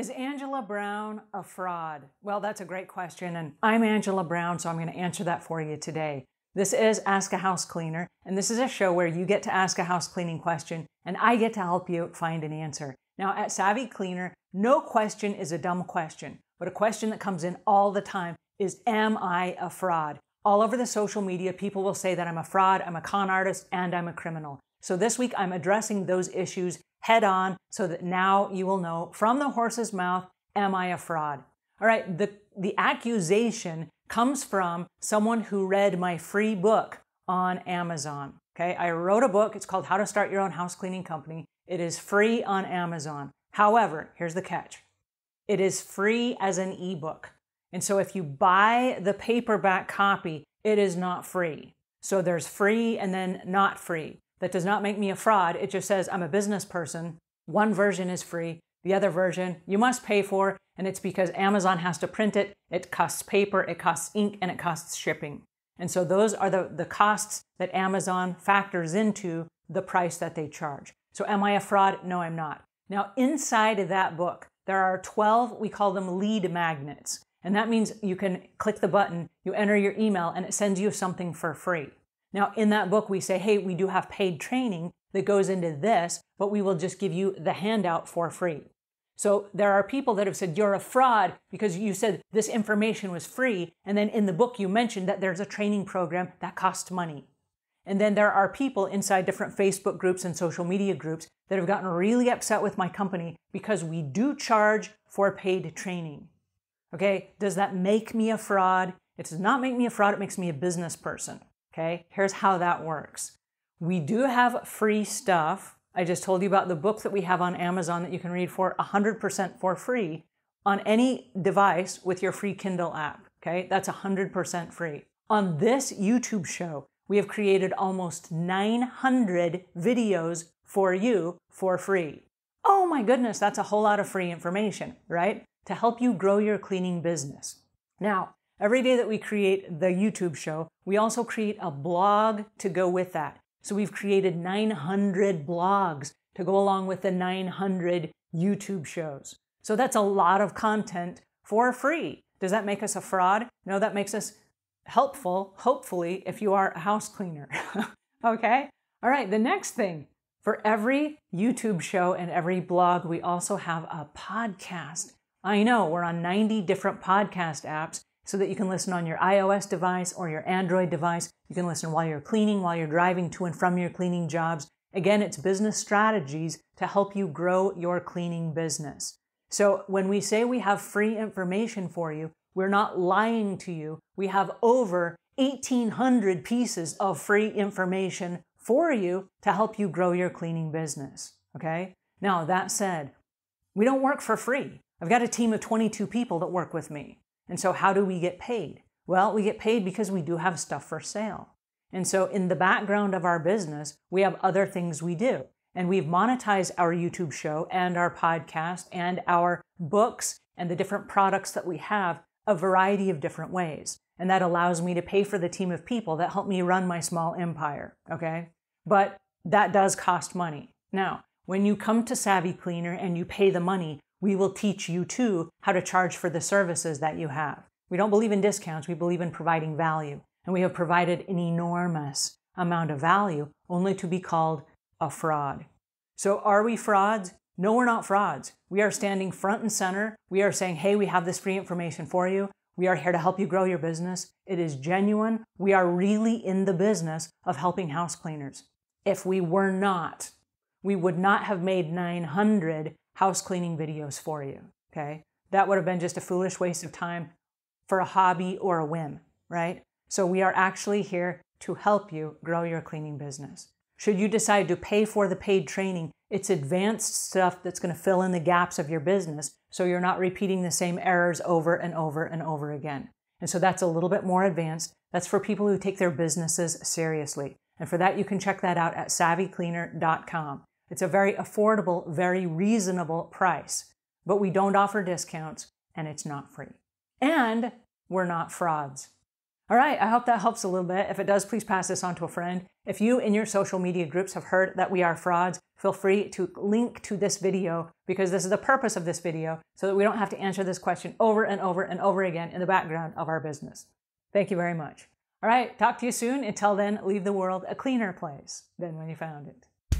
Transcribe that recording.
Is Angela Brown a fraud? Well, that's a great question, and I'm Angela Brown, so I'm going to answer that for you today. This is Ask a House Cleaner, and this is a show where you get to ask a house cleaning question, and I get to help you find an answer. Now, at Savvy Cleaner, no question is a dumb question, but a question that comes in all the time is Am I a fraud? All over the social media, people will say that I'm a fraud, I'm a con artist, and I'm a criminal. So this week, I'm addressing those issues head on so that now you will know from the horse's mouth, am I a fraud? All right, the, the accusation comes from someone who read my free book on Amazon. Okay, I wrote a book. It's called How to Start Your Own House Cleaning Company. It is free on Amazon. However, here's the catch it is free as an ebook. And so if you buy the paperback copy, it is not free. So there's free and then not free. That does not make me a fraud. It just says I'm a business person. One version is free, the other version you must pay for, and it's because Amazon has to print it. It costs paper, it costs ink, and it costs shipping. And so those are the, the costs that Amazon factors into the price that they charge. So am I a fraud? No, I'm not. Now, inside of that book, there are 12, we call them lead magnets. And that means you can click the button, you enter your email, and it sends you something for free. Now, in that book, we say, hey, we do have paid training that goes into this, but we will just give you the handout for free. So there are people that have said, you're a fraud because you said this information was free. And then in the book, you mentioned that there's a training program that costs money. And then there are people inside different Facebook groups and social media groups that have gotten really upset with my company because we do charge for paid training. Okay, does that make me a fraud? It does not make me a fraud, it makes me a business person. Okay, here's how that works. We do have free stuff. I just told you about the book that we have on Amazon that you can read for 100% for free on any device with your free Kindle app. Okay, that's 100% free. On this YouTube show, we have created almost 900 videos for you for free. Oh my goodness, that's a whole lot of free information, right? To help you grow your cleaning business. Now, Every day that we create the YouTube show, we also create a blog to go with that. So we've created 900 blogs to go along with the 900 YouTube shows. So that's a lot of content for free. Does that make us a fraud? No, that makes us helpful, hopefully, if you are a house cleaner. okay? All right, the next thing for every YouTube show and every blog, we also have a podcast. I know we're on 90 different podcast apps, so that you can listen on your iOS device or your Android device. You can listen while you're cleaning, while you're driving to and from your cleaning jobs. Again, it's business strategies to help you grow your cleaning business. So when we say we have free information for you, we're not lying to you. We have over 1,800 pieces of free information for you to help you grow your cleaning business. Okay? Now, that said, we don't work for free. I've got a team of 22 people that work with me. And so, how do we get paid? Well, we get paid because we do have stuff for sale. And so, in the background of our business, we have other things we do. And we've monetized our YouTube show and our podcast and our books and the different products that we have a variety of different ways. And that allows me to pay for the team of people that help me run my small empire. Okay. But that does cost money. Now, when you come to Savvy Cleaner and you pay the money, we will teach you too how to charge for the services that you have. We don't believe in discounts, we believe in providing value. And we have provided an enormous amount of value only to be called a fraud. So, are we frauds? No, we're not frauds. We are standing front and center. We are saying, hey, we have this free information for you. We are here to help you grow your business. It is genuine. We are really in the business of helping house cleaners. If we were not, we would not have made 900 house cleaning videos for you. Okay. That would have been just a foolish waste of time for a hobby or a whim, right? So we are actually here to help you grow your cleaning business. Should you decide to pay for the paid training, it's advanced stuff that's going to fill in the gaps of your business so you're not repeating the same errors over and over and over again. And so that's a little bit more advanced. That's for people who take their businesses seriously. And for that, you can check that out at savvycleaner.com. It's a very affordable, very reasonable price, but we don't offer discounts and it's not free. And we're not frauds. All right, I hope that helps a little bit. If it does, please pass this on to a friend. If you in your social media groups have heard that we are frauds, feel free to link to this video because this is the purpose of this video so that we don't have to answer this question over and over and over again in the background of our business. Thank you very much. All right, talk to you soon. Until then, leave the world a cleaner place than when you found it.